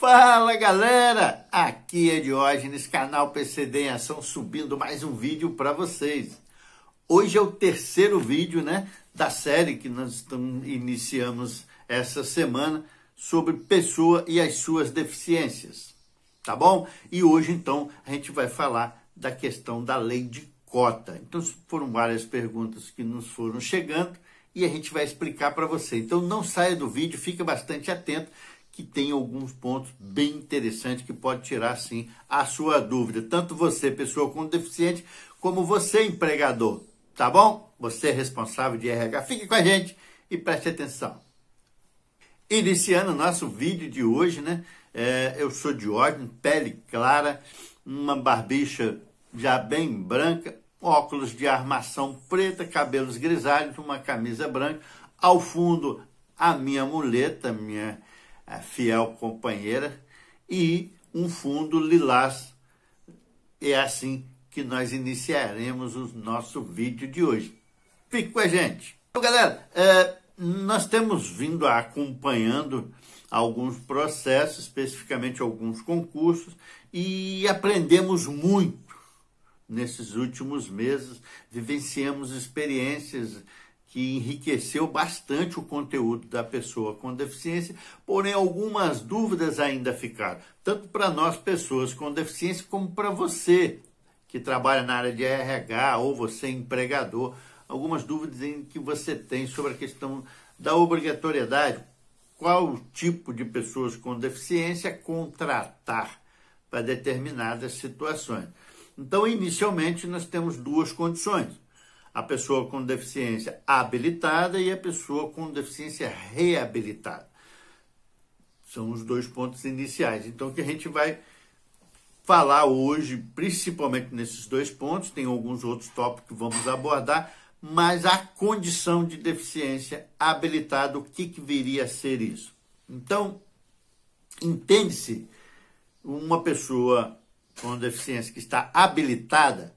Fala galera, aqui é Diógenes, canal PCD em Ação, subindo mais um vídeo para vocês. Hoje é o terceiro vídeo né, da série que nós iniciamos essa semana sobre pessoa e as suas deficiências, tá bom? E hoje então a gente vai falar da questão da lei de cota. Então foram várias perguntas que nos foram chegando e a gente vai explicar para você. Então não saia do vídeo, fica bastante atento que tem alguns pontos bem interessantes que pode tirar sim a sua dúvida, tanto você, pessoa com deficiente, como você, empregador, tá bom? Você responsável de RH, fique com a gente e preste atenção. Iniciando o nosso vídeo de hoje, né? É, eu sou de ordem, pele clara, uma barbicha já bem branca, óculos de armação preta, cabelos grisalhos, uma camisa branca. Ao fundo, a minha muleta, minha a fiel companheira, e um fundo lilás. É assim que nós iniciaremos o nosso vídeo de hoje. Fique com a gente. Então, galera, é, nós temos vindo acompanhando alguns processos, especificamente alguns concursos, e aprendemos muito nesses últimos meses, vivenciamos experiências que enriqueceu bastante o conteúdo da pessoa com deficiência, porém algumas dúvidas ainda ficaram, tanto para nós pessoas com deficiência como para você que trabalha na área de RH ou você é empregador, algumas dúvidas em que você tem sobre a questão da obrigatoriedade, qual tipo de pessoas com deficiência contratar para determinadas situações. Então, inicialmente nós temos duas condições a pessoa com deficiência habilitada e a pessoa com deficiência reabilitada. São os dois pontos iniciais. Então, que a gente vai falar hoje, principalmente nesses dois pontos, tem alguns outros tópicos que vamos abordar, mas a condição de deficiência habilitada, o que, que viria a ser isso? Então, entende-se uma pessoa com deficiência que está habilitada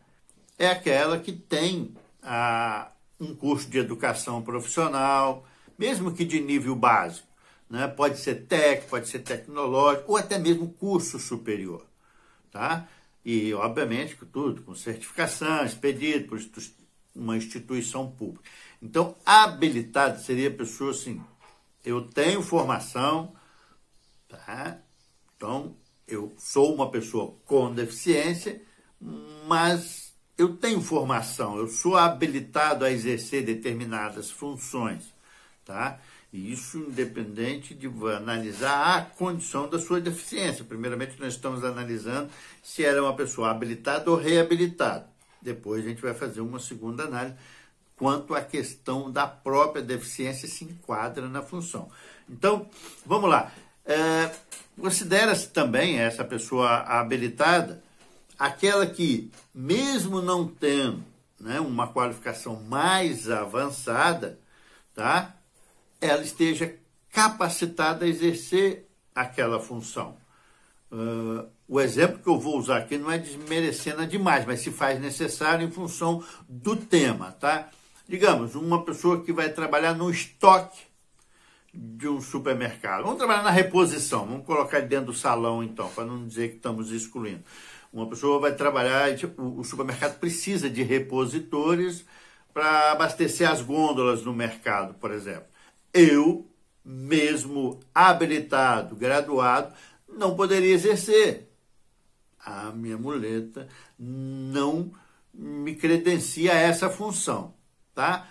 é aquela que tem a um curso de educação profissional, mesmo que de nível básico. Né? Pode ser técnico, pode ser tecnológico, ou até mesmo curso superior. Tá? E, obviamente, tudo com certificação, expedido por uma instituição pública. Então, habilitado seria a pessoa assim, eu tenho formação, tá? então eu sou uma pessoa com deficiência, mas eu tenho formação, eu sou habilitado a exercer determinadas funções, tá? E isso independente de analisar a condição da sua deficiência. Primeiramente, nós estamos analisando se ela é uma pessoa habilitada ou reabilitada. Depois a gente vai fazer uma segunda análise quanto à questão da própria deficiência se enquadra na função. Então, vamos lá. É, Considera-se também essa pessoa habilitada aquela que, mesmo não tendo né, uma qualificação mais avançada, tá, ela esteja capacitada a exercer aquela função. Uh, o exemplo que eu vou usar aqui não é desmerecendo demais, mas se faz necessário em função do tema, tá? Digamos, uma pessoa que vai trabalhar no estoque de um supermercado. Vamos trabalhar na reposição, vamos colocar dentro do salão então, para não dizer que estamos excluindo. Uma pessoa vai trabalhar, tipo, o, o supermercado precisa de repositores para abastecer as gôndolas no mercado, por exemplo. Eu, mesmo habilitado, graduado, não poderia exercer. A minha muleta não me credencia a essa função, tá?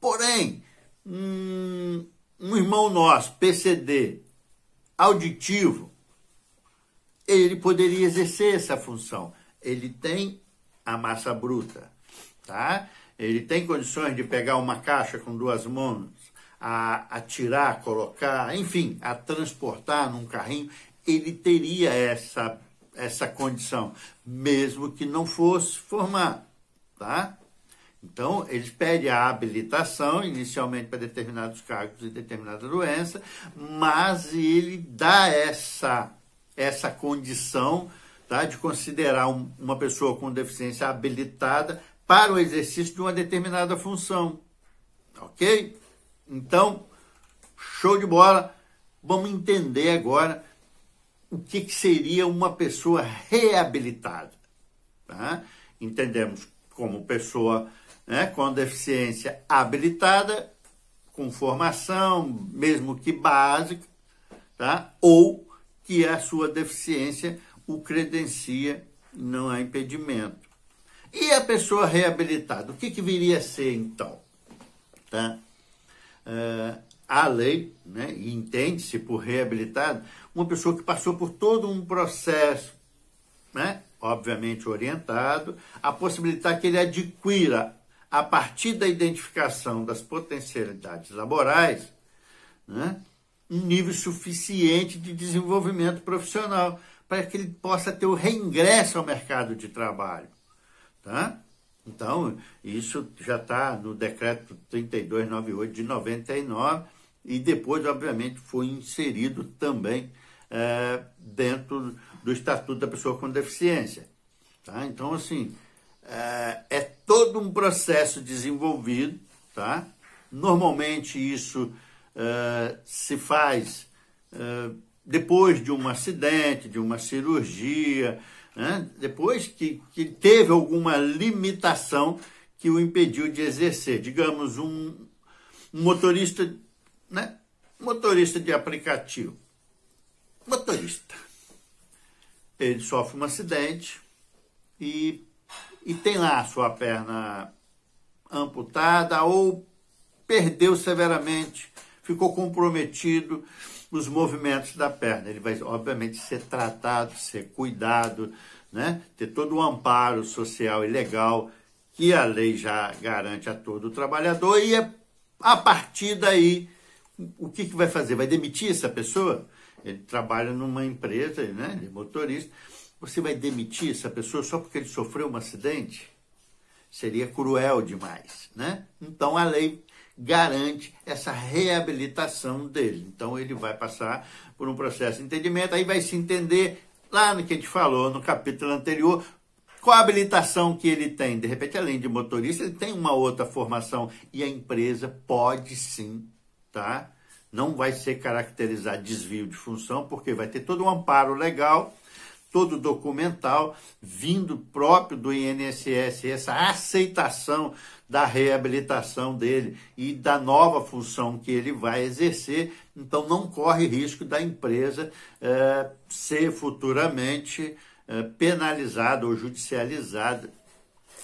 Porém, um, um irmão nosso, PCD, auditivo, ele poderia exercer essa função. Ele tem a massa bruta, tá? Ele tem condições de pegar uma caixa com duas mãos, a, tirar, colocar, enfim, a transportar num carrinho. Ele teria essa, essa condição, mesmo que não fosse formar, tá? Então, eles pedem a habilitação, inicialmente para determinados cargos e determinada doença, mas ele dá essa essa condição tá, de considerar um, uma pessoa com deficiência habilitada para o exercício de uma determinada função. Ok? Então, show de bola. Vamos entender agora o que, que seria uma pessoa reabilitada. Tá? Entendemos como pessoa né, com deficiência habilitada, com formação, mesmo que básica, tá? ou que a sua deficiência o credencia, não há impedimento. E a pessoa reabilitada, o que, que viria a ser então? Tá? Uh, ah, a lei, né, entende-se por reabilitado, uma pessoa que passou por todo um processo, né, obviamente orientado, a possibilitar que ele adquira, a partir da identificação das potencialidades laborais, né, um nível suficiente de desenvolvimento profissional para que ele possa ter o reingresso ao mercado de trabalho. Tá? Então, isso já está no decreto 3298 de 99 e depois, obviamente, foi inserido também é, dentro do Estatuto da Pessoa com Deficiência. Tá? Então, assim, é, é todo um processo desenvolvido, tá? Normalmente isso eh, se faz eh, depois de um acidente, de uma cirurgia, né? depois que, que teve alguma limitação que o impediu de exercer. Digamos, um, um motorista, né? motorista de aplicativo. Motorista. Ele sofre um acidente e, e tem lá a sua perna amputada ou perdeu severamente ficou comprometido os movimentos da perna. Ele vai, obviamente, ser tratado, ser cuidado, né? ter todo o um amparo social e legal que a lei já garante a todo trabalhador. E é, a partir daí, o que, que vai fazer? Vai demitir essa pessoa? Ele trabalha numa empresa, né? ele é motorista. Você vai demitir essa pessoa só porque ele sofreu um acidente? Seria cruel demais, né? Então a lei garante essa reabilitação dele. Então ele vai passar por um processo de entendimento, aí vai se entender lá no que a gente falou no capítulo anterior, qual a habilitação que ele tem? De repente, além de motorista, ele tem uma outra formação e a empresa pode sim, tá? Não vai ser caracterizado desvio de função, porque vai ter todo um amparo legal todo documental, vindo próprio do INSS, essa aceitação da reabilitação dele e da nova função que ele vai exercer, então não corre risco da empresa é, ser futuramente é, penalizada ou judicializada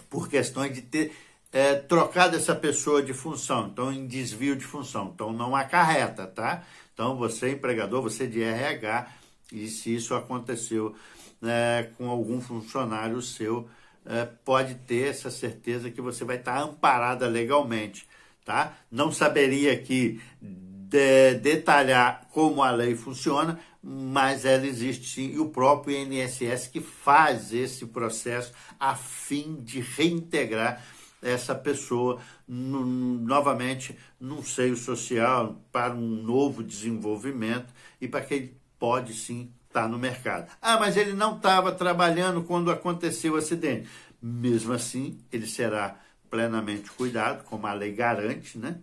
por questões de ter é, trocado essa pessoa de função, então em desvio de função, então não acarreta, tá? Então você é empregador, você é de RH, e se isso aconteceu é, com algum funcionário seu, é, pode ter essa certeza que você vai estar amparada legalmente. Tá? Não saberia aqui de, detalhar como a lei funciona, mas ela existe sim, e o próprio INSS que faz esse processo a fim de reintegrar essa pessoa no, novamente num seio social para um novo desenvolvimento e para que ele pode sim está no mercado. Ah, mas ele não estava trabalhando quando aconteceu o acidente. Mesmo assim, ele será plenamente cuidado, como a lei garante, né?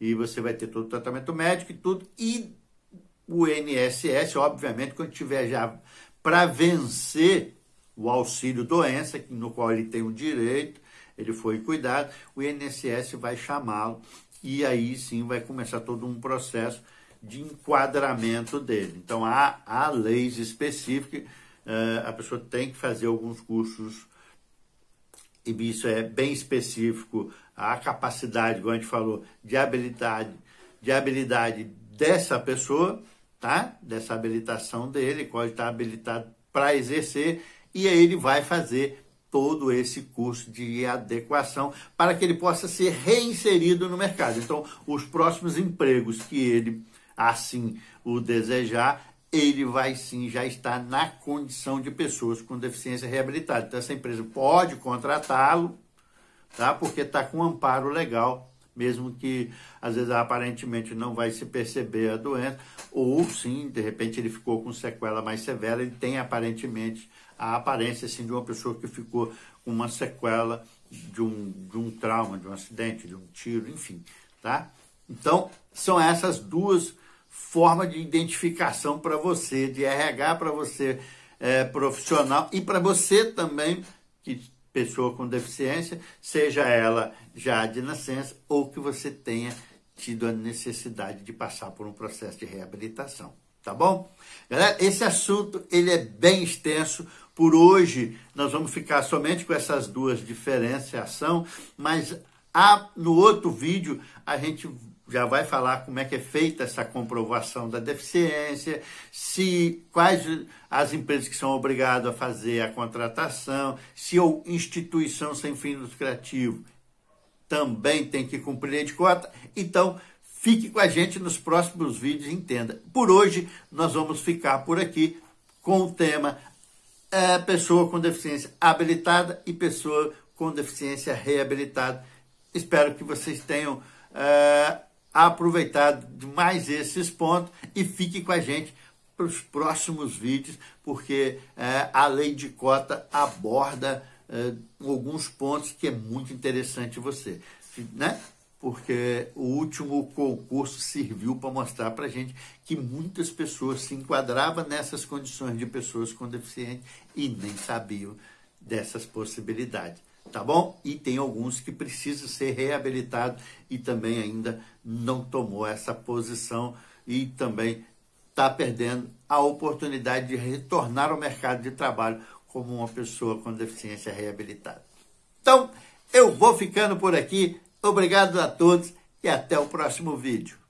E você vai ter todo o tratamento médico e tudo. E o INSS, obviamente, quando tiver já para vencer o auxílio doença, no qual ele tem o um direito, ele foi cuidado, o INSS vai chamá-lo e aí sim vai começar todo um processo de enquadramento dele. Então, há, há leis específicas, uh, a pessoa tem que fazer alguns cursos, e isso é bem específico, a capacidade, como a gente falou, de habilidade, de habilidade dessa pessoa, tá? dessa habilitação dele, qual está habilitado para exercer, e aí ele vai fazer todo esse curso de adequação para que ele possa ser reinserido no mercado. Então, os próximos empregos que ele assim o desejar, ele vai sim já estar na condição de pessoas com deficiência reabilitada. Então, essa empresa pode contratá-lo, tá? porque está com um amparo legal, mesmo que às vezes aparentemente não vai se perceber a doença, ou sim, de repente ele ficou com sequela mais severa, ele tem aparentemente a aparência assim, de uma pessoa que ficou com uma sequela de um, de um trauma, de um acidente, de um tiro, enfim. Tá? Então, são essas duas forma de identificação para você, de RH para você é, profissional e para você também, que pessoa com deficiência, seja ela já de nascença ou que você tenha tido a necessidade de passar por um processo de reabilitação, tá bom? Galera, esse assunto ele é bem extenso. Por hoje nós vamos ficar somente com essas duas diferenciação, mas a, no outro vídeo a gente já vai falar como é que é feita essa comprovação da deficiência, se quais as empresas que são obrigadas a fazer a contratação, se ou instituição sem fim lucrativo também tem que cumprir a de cota. Então, fique com a gente nos próximos vídeos, entenda. Por hoje, nós vamos ficar por aqui com o tema é, pessoa com deficiência habilitada e pessoa com deficiência reabilitada. Espero que vocês tenham... É, aproveitar mais esses pontos e fique com a gente para os próximos vídeos, porque é, a lei de cota aborda é, alguns pontos que é muito interessante você, né? Porque o último concurso serviu para mostrar para gente que muitas pessoas se enquadravam nessas condições de pessoas com deficiência e nem sabiam dessas possibilidades tá bom? E tem alguns que precisam ser reabilitados e também ainda não tomou essa posição e também está perdendo a oportunidade de retornar ao mercado de trabalho como uma pessoa com deficiência reabilitada. Então, eu vou ficando por aqui. Obrigado a todos e até o próximo vídeo.